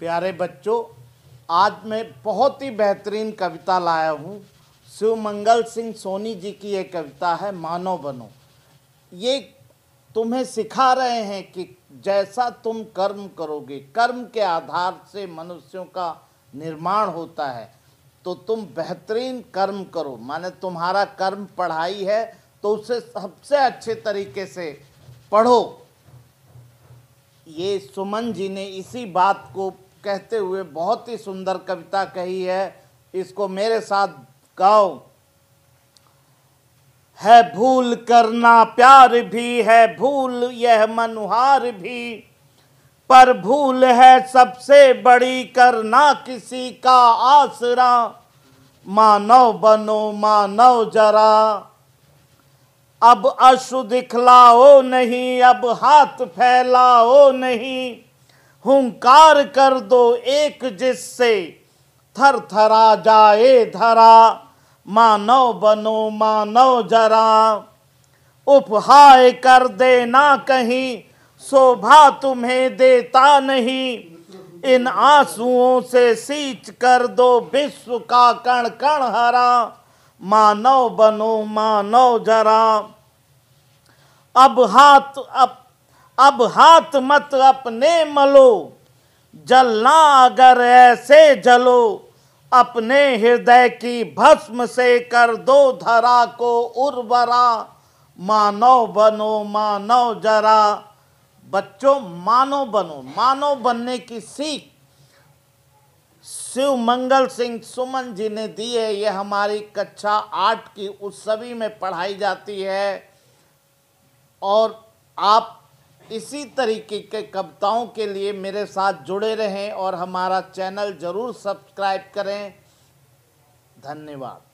प्यारे बच्चों आज मैं बहुत ही बेहतरीन कविता लाया हूँ शिव मंगल सिंह सोनी जी की ये कविता है मानो बनो ये तुम्हें सिखा रहे हैं कि जैसा तुम कर्म करोगे कर्म के आधार से मनुष्यों का निर्माण होता है तो तुम बेहतरीन कर्म करो माने तुम्हारा कर्म पढ़ाई है तो उसे सबसे अच्छे तरीके से पढ़ो ये सुमन जी ने इसी बात को कहते हुए बहुत ही सुंदर कविता कही है इसको मेरे साथ गाओ है भूल करना प्यार भी है भूल यह मनुहार भी पर भूल है सबसे बड़ी करना किसी का आसरा मानव बनो मानव जरा अब अशु दिखलाओ नहीं अब हाथ फैलाओ नहीं हुंकार कर दो एक जिससे थर थरा जाए धरा मानव बनो मानव जरा उपहाय कर देना कहीं शोभा तुम्हें देता नहीं इन आंसुओं से सींच कर दो विश्व का कण कण हरा मानव बनो मानव जरा अब हाथ अब अब हाथ मत अपने मलो जलना अगर ऐसे जलो अपने हृदय की भस्म से कर दो धरा को उर्वरा मानव बनो मानव जरा बच्चों मानव बनो मानव बनने की सीख शिव मंगल सिंह सुमन जी ने दी है ये हमारी कक्षा आठ की उत्सवी में पढ़ाई जाती है और आप इसी तरीके के कविताओं के लिए मेरे साथ जुड़े रहें और हमारा चैनल ज़रूर सब्सक्राइब करें धन्यवाद